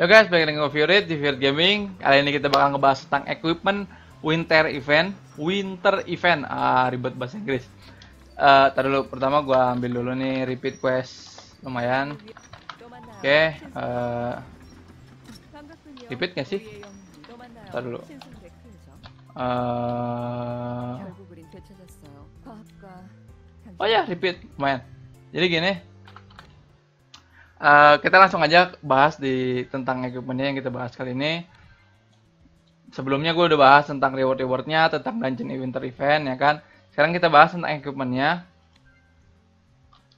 Yo guys, balik lagi ke Fiorit di Fiorit Gaming. Kali ini kita bakal ngebahas tentang equipment winter event, winter event. Ah, ribet bahasa Inggris. Uh, dulu, pertama gua ambil dulu nih repeat quest lumayan. Oke, okay, eh, repeat gak sih? Tar dulu. Eh, oh ya, repeat lumayan. Jadi gini, Eh, kita langsung aja bahas di tentang equipmentnya yang kita bahas kali ini. Sebelumnya gue udah bahas tentang reward-rewardnya, tentang dungeon winter event ya kan. Sekarang kita bahas tentang equipmentnya.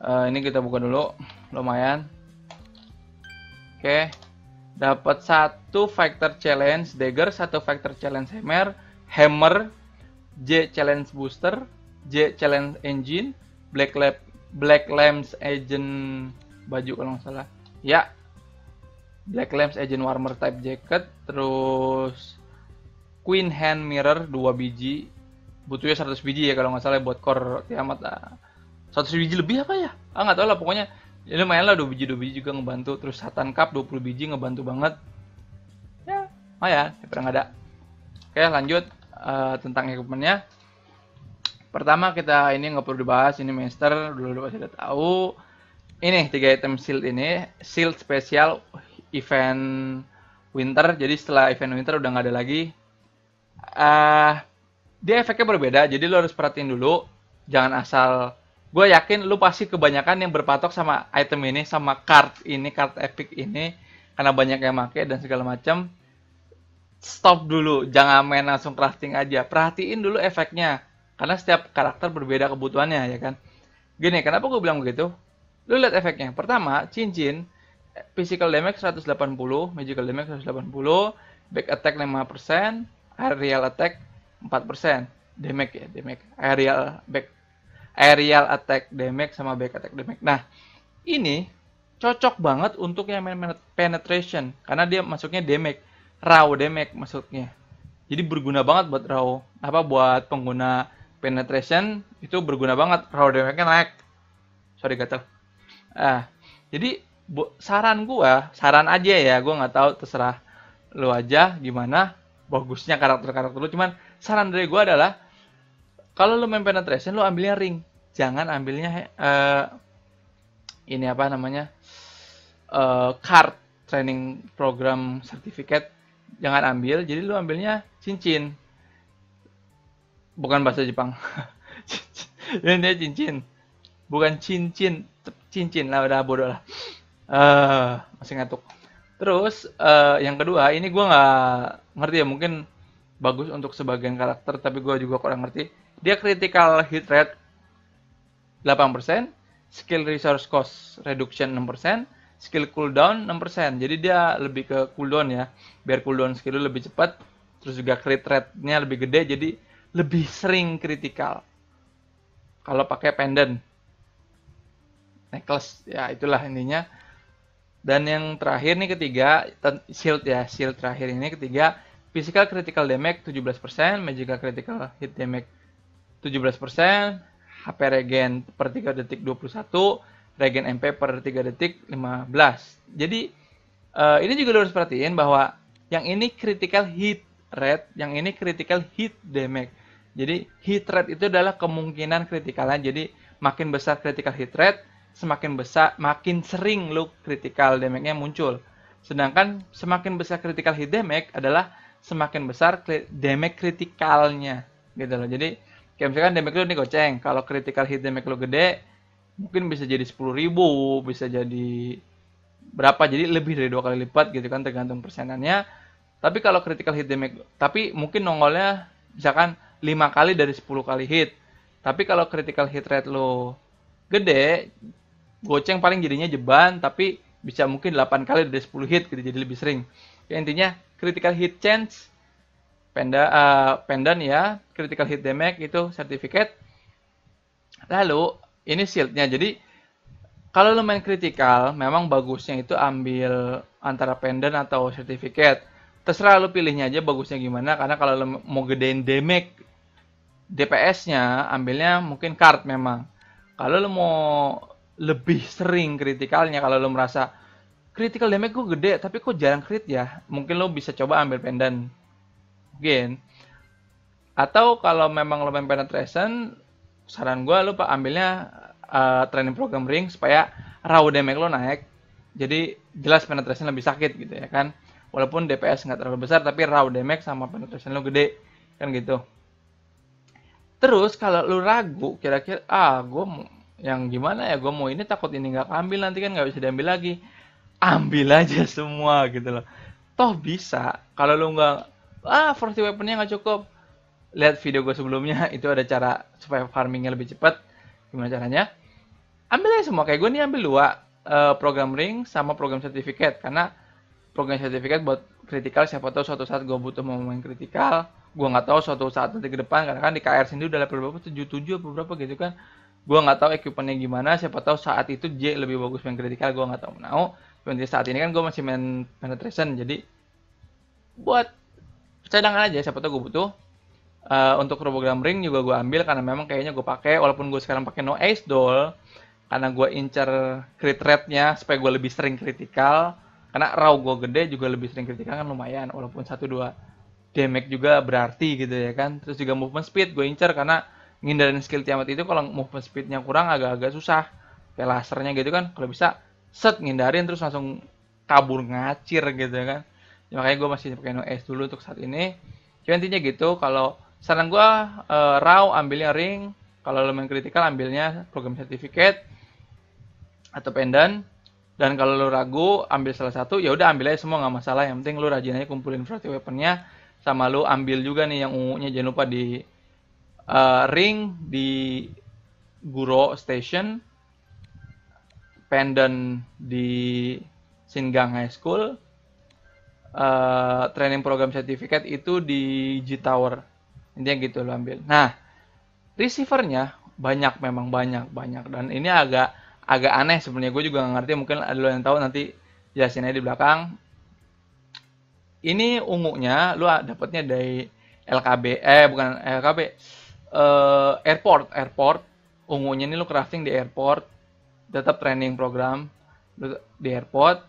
Uh, ini kita buka dulu, lumayan. Oke, okay. dapat satu factor challenge dagger, satu factor challenge hammer, hammer, J challenge booster, J challenge engine, black lab, black lamps agent baju kalau nggak salah ya Black Lamps Agent Warmer Type Jacket terus Queen Hand Mirror 2 biji butuhnya 100 biji ya kalau nggak salah buat core kiamat ah. 100 biji lebih apa ya ah nggak tahu lah pokoknya ya lumayan lah 2 biji 2 biji juga ngebantu terus Satan Cup 20 biji ngebantu banget ya lumayan ya, pernah ada oke lanjut uh, tentang equipmentnya pertama kita ini nggak perlu dibahas ini master dulu udah pasti udah tahu ini tiga item shield ini shield spesial event winter jadi setelah event winter udah nggak ada lagi uh, dia efeknya berbeda jadi lo harus perhatiin dulu jangan asal gue yakin lo pasti kebanyakan yang berpatok sama item ini sama card ini card epic ini karena banyak yang make dan segala macam stop dulu jangan main langsung crafting aja perhatiin dulu efeknya karena setiap karakter berbeda kebutuhannya ya kan gini kenapa gue bilang begitu Lu lihat efeknya. Pertama, cincin physical damage 180, magical damage 180, back attack 5%, aerial attack 4%. Damage ya, damage. Aerial back aerial attack damage sama back attack damage. Nah, ini cocok banget untuk yang main penetration karena dia masuknya damage, raw damage maksudnya. Jadi berguna banget buat raw apa buat pengguna penetration itu berguna banget raw damage-nya naik. Sorry gatel ah jadi bu, saran gue saran aja ya gue nggak tahu terserah lu aja gimana bagusnya karakter-karakter lu cuman saran dari gue adalah kalau lu main penetration lu ambilnya ring jangan ambilnya uh, ini apa namanya uh, card training program sertifikat jangan ambil jadi lu ambilnya cincin bukan bahasa Jepang ini cincin bukan cincin cincin lah udah bodoh lah uh, masih ngantuk terus uh, yang kedua ini gue nggak ngerti ya mungkin bagus untuk sebagian karakter tapi gue juga kurang ngerti dia critical hit rate 8% skill resource cost reduction 6% skill cooldown 6% jadi dia lebih ke cooldown ya biar cooldown skill lebih cepat terus juga crit rate-nya lebih gede jadi lebih sering kritikal kalau pakai pendant necklace ya itulah intinya dan yang terakhir nih ketiga shield ya shield terakhir ini ketiga physical critical damage 17% magical critical hit damage 17% HP regen per 3 detik 21 regen MP per 3 detik 15 jadi uh, ini juga harus perhatiin bahwa yang ini critical hit rate yang ini critical hit damage jadi hit rate itu adalah kemungkinan kritikalnya jadi makin besar critical hit rate semakin besar, makin sering lu critical damage-nya muncul. Sedangkan semakin besar critical hit damage adalah semakin besar damage critical-nya gitu loh. Jadi kayak misalkan damage lu nih goceng, kalau critical hit damage lu gede mungkin bisa jadi 10.000, bisa jadi berapa jadi lebih dari dua kali lipat gitu kan tergantung persenannya. Tapi kalau critical hit damage tapi mungkin nongolnya misalkan 5 kali dari 10 kali hit. Tapi kalau critical hit rate lo gede, goceng paling jadinya jeban tapi bisa mungkin 8 kali dari 10 hit gitu jadi lebih sering ya intinya critical hit chance penda, uh, pendan ya critical hit damage itu sertifikat. lalu ini shieldnya jadi kalau lo main critical memang bagusnya itu ambil antara pendan atau sertifikat. terserah lo pilihnya aja bagusnya gimana karena kalau lo mau gedein damage DPS-nya ambilnya mungkin card memang kalau lo mau lebih sering kritikalnya kalau lo merasa critical damage gue gede tapi kok jarang crit ya mungkin lo bisa coba ambil pendant mungkin atau kalau memang lo main penetration saran gue lo pak ambilnya uh, training program ring supaya raw damage lo naik jadi jelas penetration lebih sakit gitu ya kan walaupun DPS nggak terlalu besar tapi raw damage sama penetration lo gede kan gitu terus kalau lo ragu kira-kira ah gue yang gimana ya gue mau ini takut ini nggak ambil nanti kan nggak bisa diambil lagi ambil aja semua gitu loh toh bisa kalau lu nggak ah first weaponnya nggak cukup lihat video gue sebelumnya itu ada cara supaya farmingnya lebih cepat gimana caranya ambil aja semua kayak gue nih ambil dua eh, program ring sama program sertifikat. karena program sertifikat buat kritikal siapa tahu suatu saat gue butuh mau main kritikal gue nggak tahu suatu saat nanti ke depan karena kan di KR sendiri udah level berapa tujuh berapa gitu kan gue nggak tahu equipmentnya gimana siapa tahu saat itu J lebih bagus main critical gue nggak tahu nah, oh, mau cuman saat ini kan gue masih main penetration jadi buat cadangan aja siapa tahu gue butuh uh, untuk program ring juga gue ambil karena memang kayaknya gue pakai walaupun gue sekarang pakai no ace doll karena gue incer crit rate-nya supaya gue lebih sering kritikal karena raw gue gede juga lebih sering kritikal kan lumayan walaupun satu dua damage juga berarti gitu ya kan terus juga movement speed gue incer karena ngindarin skill Tiamat itu kalau movement speednya kurang agak-agak susah kayak lasernya gitu kan kalau bisa set ngindarin terus langsung kabur ngacir gitu kan ya, makanya gue masih pakai no S dulu untuk saat ini cuma ya, intinya gitu kalau saran gue uh, raw ambilnya ring kalau lo main critical ambilnya program certificate atau pendan dan kalau lo ragu ambil salah satu ya udah ambil aja semua nggak masalah yang penting lo rajin aja kumpulin frosty weaponnya sama lo ambil juga nih yang ungunya jangan lupa di uh, ring di Guro Station, pendant di Singang High School, uh, training program certificate itu di G Tower. Intinya gitu lo ambil. Nah, receivernya banyak memang banyak banyak dan ini agak agak aneh sebenarnya gue juga gak ngerti mungkin ada lo yang tahu nanti jelasinnya di belakang ini ungunya lu dapetnya dari LKB eh bukan LKB uh, airport airport ungunya ini lo crafting di airport tetap training program di airport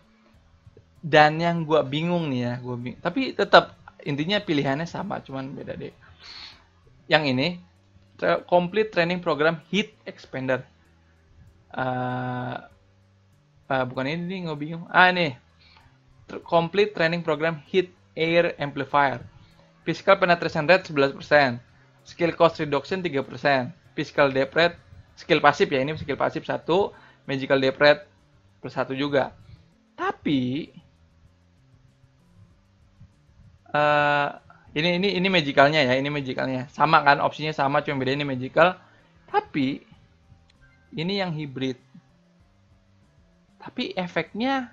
dan yang gue bingung nih ya gue bing tapi tetap intinya pilihannya sama cuman beda deh yang ini tra complete training program heat expander uh, uh, bukan ini nih gue bingung ah ini tra complete training program heat air amplifier physical penetration rate 11% skill cost reduction 3%, physical death skill pasif ya, ini skill pasif 1, magical death plus 1 juga. Tapi uh, ini ini ini magicalnya ya, ini magicalnya. Sama kan opsinya sama cuma beda ini magical. Tapi ini yang hybrid. Tapi efeknya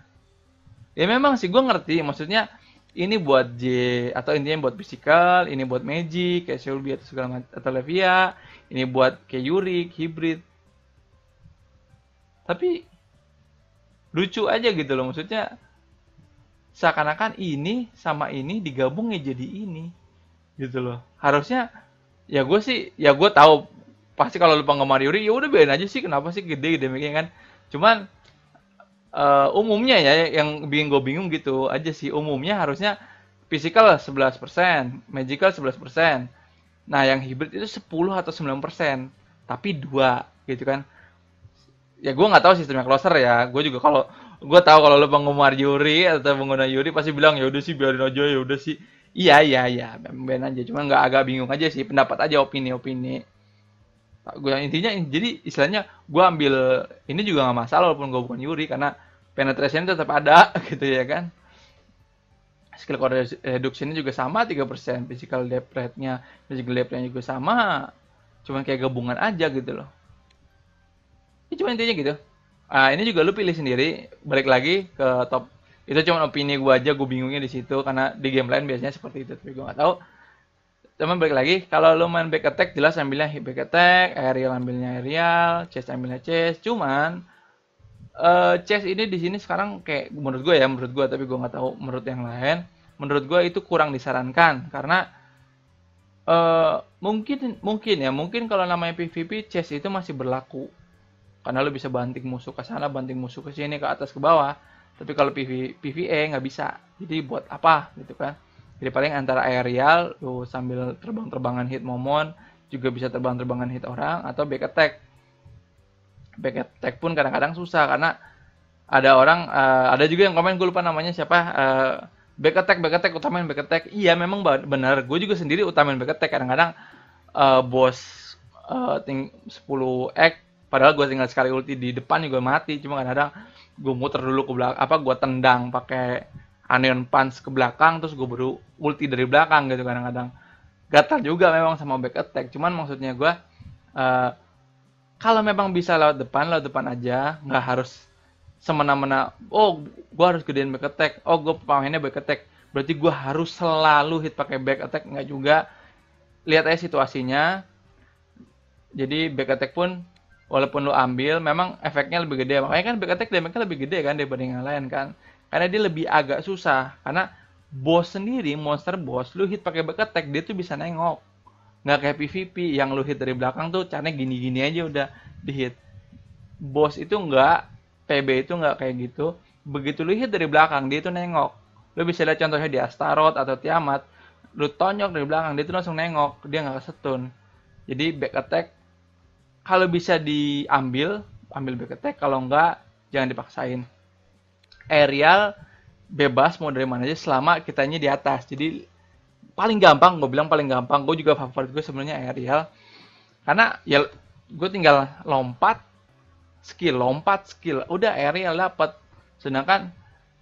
ya memang sih gue ngerti maksudnya ini buat J atau intinya buat physical, ini buat magic, kayak Shelby atau segala macam atau Levia, ini buat kayak Yurik, hybrid. Tapi lucu aja gitu loh maksudnya seakan-akan ini sama ini digabungnya jadi ini gitu loh harusnya ya gue sih ya gue tahu pasti kalau lu penggemar Yuri ya udah biarin aja sih kenapa sih gede gede mikirnya kan cuman uh, umumnya ya yang bingung gue bingung gitu aja sih umumnya harusnya physical 11%, magical 11%. Nah, yang hybrid itu 10 atau 9%, tapi dua gitu kan. Ya gue nggak tahu sistemnya closer ya. Gue juga kalau gue tahu kalau lo penggemar Yuri atau pengguna Yuri pasti bilang ya udah sih biarin aja ya udah sih. Iya iya iya, ben aja. cuma nggak agak bingung aja sih pendapat aja opini opini gue intinya jadi istilahnya gue ambil ini juga nggak masalah walaupun gue bukan Yuri karena penetration tetap ada gitu ya kan skill core reduction juga sama 3% physical depth rate-nya physical depth nya juga sama cuman kayak gabungan aja gitu loh ini cuma intinya gitu ah ini juga lu pilih sendiri balik lagi ke top itu cuma opini gue aja gue bingungnya di situ karena di game lain biasanya seperti itu tapi gue nggak tahu Cuman balik lagi, kalau lo main back attack jelas ambilnya back attack, aerial ambilnya aerial, chest ambilnya chest Cuman uh, chest ini di sini sekarang kayak menurut gue ya, menurut gue tapi gue nggak tahu menurut yang lain. Menurut gue itu kurang disarankan karena uh, mungkin mungkin ya, mungkin kalau namanya PVP chest itu masih berlaku. Karena lo bisa banting musuh ke sana, banting musuh ke sini, ke atas, ke bawah. Tapi kalau PV, PVE nggak bisa. Jadi buat apa gitu kan? jadi paling antara aerial lu sambil terbang-terbangan hit momon juga bisa terbang-terbangan hit orang atau back attack back attack pun kadang-kadang susah karena ada orang uh, ada juga yang komen gue lupa namanya siapa uh, back attack back attack utamain back attack iya memang benar gue juga sendiri utamain back attack kadang-kadang uh, bos uh, ting 10 x padahal gue tinggal sekali ulti di depan juga mati cuma kadang-kadang gue muter dulu ke belakang apa gue tendang pakai anion punch ke belakang terus gue baru ulti dari belakang gitu kadang-kadang gatal juga memang sama back attack cuman maksudnya gue uh, kalau memang bisa lewat depan lewat depan aja nggak harus semena-mena oh gue harus gedein back attack oh gue pemainnya back attack berarti gue harus selalu hit pakai back attack nggak juga lihat aja situasinya jadi back attack pun walaupun lu ambil memang efeknya lebih gede makanya kan back attack damage-nya lebih gede kan dibanding yang lain kan karena dia lebih agak susah karena bos sendiri monster bos lu hit pakai back attack dia tuh bisa nengok nggak kayak PVP yang lu hit dari belakang tuh caranya gini-gini aja udah di hit bos itu nggak PB itu nggak kayak gitu begitu lu hit dari belakang dia tuh nengok lu bisa lihat contohnya di Astaroth atau Tiamat lu tonyok dari belakang dia tuh langsung nengok dia nggak kesetun jadi back attack kalau bisa diambil ambil back attack kalau nggak jangan dipaksain aerial bebas mau dari mana aja selama kitanya di atas. Jadi paling gampang, gue bilang paling gampang. Gue juga favorit gue sebenarnya aerial. Karena ya gue tinggal lompat, skill, lompat, skill. Udah aerial dapat. Sedangkan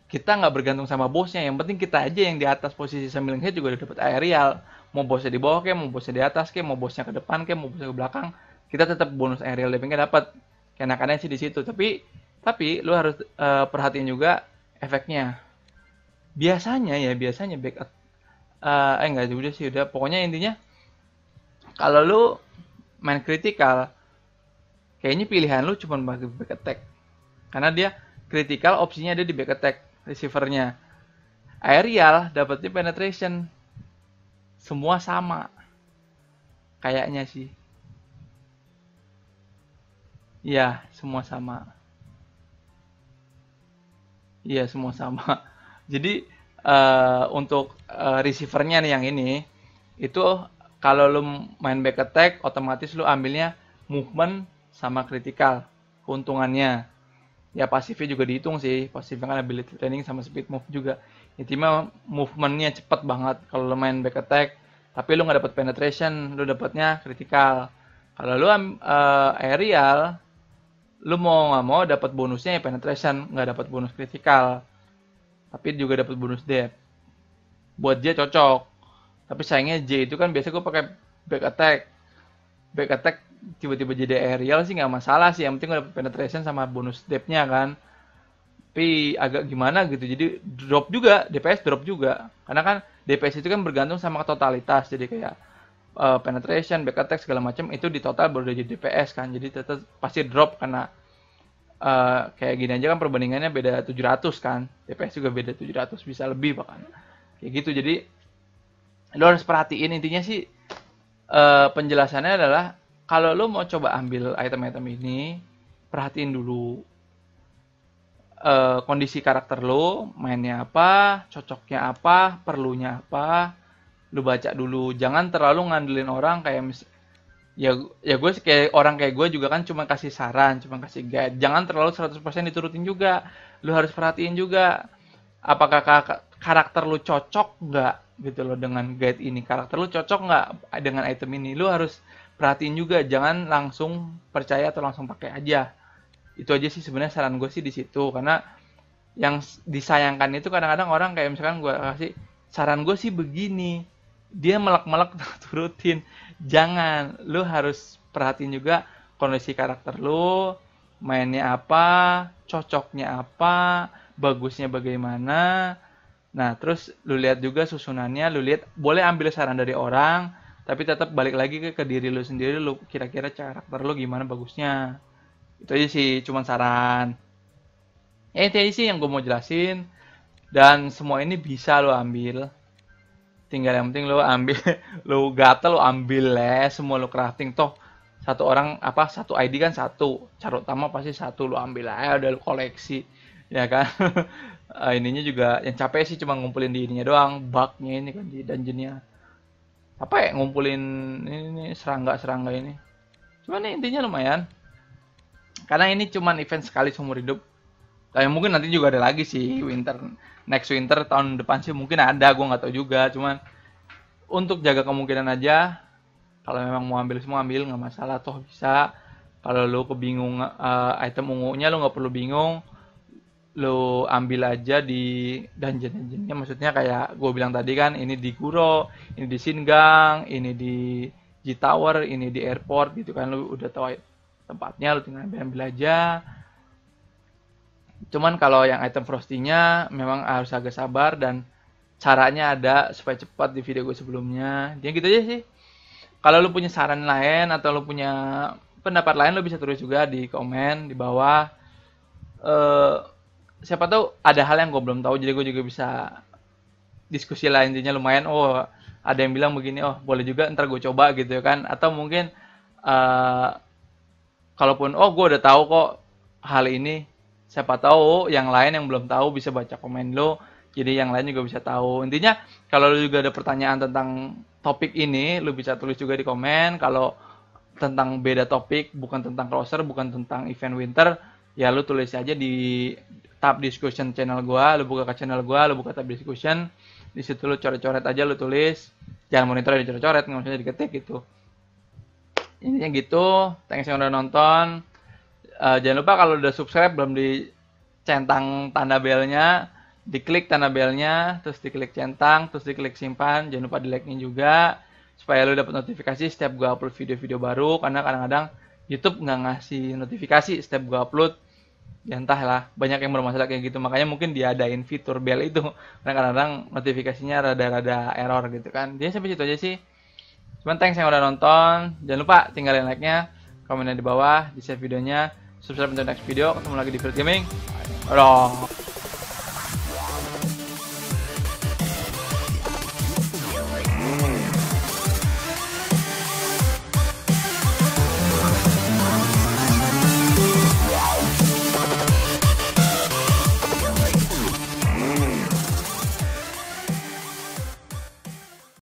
kita nggak bergantung sama bosnya. Yang penting kita aja yang di atas posisi sambil head juga udah dapat aerial. Mau bosnya di bawah kayak, mau bosnya di atas ke mau bosnya ke depan ke mau bosnya ke belakang. Kita tetap bonus aerial dapet dapat. Kenakannya sih di situ. Tapi tapi lo harus uh, perhatiin juga efeknya. Biasanya ya, biasanya back uh, eh enggak juga sih udah. Pokoknya intinya kalau lo main critical kayaknya pilihan lo cuma bagi back attack. Karena dia critical opsinya ada di back attack receivernya. Aerial dapatnya penetration. Semua sama. Kayaknya sih. Ya, semua sama. Iya, semua sama. Jadi uh, untuk uh, receivernya nih yang ini itu kalau lu main back attack otomatis lu ambilnya movement sama critical keuntungannya ya pasifnya juga dihitung sih pasifnya kan ability training sama speed move juga intinya movementnya cepet banget kalau lu main back attack tapi lu nggak dapat penetration lu dapatnya critical kalau lu uh, aerial lu mau nggak mau dapat bonusnya ya penetration nggak dapat bonus kritikal tapi juga dapat bonus depth buat J cocok tapi sayangnya J itu kan biasa gue pakai back attack back attack tiba-tiba jadi aerial sih nggak masalah sih yang penting gue dapat penetration sama bonus depthnya kan tapi agak gimana gitu jadi drop juga DPS drop juga karena kan DPS itu kan bergantung sama totalitas jadi kayak uh, penetration, back attack segala macam itu di total baru jadi DPS kan. Jadi tetap pasti drop karena uh, kayak gini aja kan perbandingannya beda 700 kan. DPS juga beda 700 bisa lebih bahkan. Kayak gitu. Jadi lo harus perhatiin intinya sih uh, penjelasannya adalah kalau lo mau coba ambil item-item ini perhatiin dulu uh, kondisi karakter lo, mainnya apa, cocoknya apa, perlunya apa, lu baca dulu jangan terlalu ngandelin orang kayak mis ya ya gue kayak orang kayak gue juga kan cuma kasih saran cuma kasih guide jangan terlalu 100% diturutin juga lu harus perhatiin juga apakah karakter lu cocok nggak gitu loh dengan guide ini karakter lu cocok nggak dengan item ini lu harus perhatiin juga jangan langsung percaya atau langsung pakai aja itu aja sih sebenarnya saran gue sih di situ karena yang disayangkan itu kadang-kadang orang kayak misalkan gue kasih saran gue sih begini dia melek-melek turutin jangan lu harus perhatiin juga kondisi karakter lu mainnya apa cocoknya apa bagusnya bagaimana nah terus lu lihat juga susunannya lu lihat boleh ambil saran dari orang tapi tetap balik lagi ke, ke diri lu sendiri lu kira-kira karakter lu gimana bagusnya itu aja sih cuman saran ya itu aja sih yang gue mau jelasin dan semua ini bisa lo ambil tinggal yang penting lo ambil lo gatel lo ambil lah semua lo crafting toh satu orang apa satu ID kan satu carut utama pasti satu lo ambil ya udah lo koleksi ya kan eh, ininya juga yang capek sih cuma ngumpulin di ininya doang bugnya ini kan di dungeonnya apa ya ngumpulin ini serangga serangga ini cuman ya, intinya lumayan karena ini cuman event sekali seumur hidup kayak eh, mungkin nanti juga ada lagi sih winter next winter tahun depan sih mungkin ada gue nggak tahu juga cuman untuk jaga kemungkinan aja kalau memang mau ambil semua ambil nggak masalah toh bisa kalau lo kebingung uh, item ungunya lo nggak perlu bingung lo ambil aja di dungeon dungeonnya maksudnya kayak gue bilang tadi kan ini di Kuro, ini di Singang ini di G Tower ini di airport gitu kan lo udah tahu tempatnya lo tinggal ambil ambil aja Cuman kalau yang item frosty memang harus agak sabar dan caranya ada supaya cepat di video gue sebelumnya. Dia ya gitu aja sih. Kalau lu punya saran lain atau lu punya pendapat lain lu bisa tulis juga di komen di bawah. Uh, siapa tahu ada hal yang gue belum tahu jadi gue juga bisa diskusi lah intinya lumayan. Oh ada yang bilang begini, oh boleh juga ntar gue coba gitu ya kan. Atau mungkin uh, kalaupun oh gue udah tahu kok hal ini siapa tahu yang lain yang belum tahu bisa baca komen lo jadi yang lain juga bisa tahu intinya kalau lo juga ada pertanyaan tentang topik ini lo bisa tulis juga di komen kalau tentang beda topik bukan tentang closer bukan tentang event winter ya lo tulis aja di tab discussion channel gua lo buka ke channel gua lo buka tab discussion di situ lo coret-coret aja lo tulis jangan monitor dicoret-coret nggak usah diketik gitu intinya gitu thanks yang udah nonton Uh, jangan lupa kalau udah subscribe belum dicentang tanda belnya, diklik tanda belnya, terus diklik centang, terus diklik simpan. Jangan lupa di like-nya juga supaya lo dapat notifikasi setiap gue upload video-video baru karena kadang-kadang YouTube nggak ngasih notifikasi setiap gue upload ya entahlah banyak yang bermasalah kayak gitu makanya mungkin diadain fitur bell itu karena kadang-kadang notifikasinya rada-rada error gitu kan dia sampai situ aja sih cuman thanks yang udah nonton jangan lupa tinggalin like nya komennya di bawah di share videonya subscribe untuk next video ketemu lagi di Field Gaming. Aduh.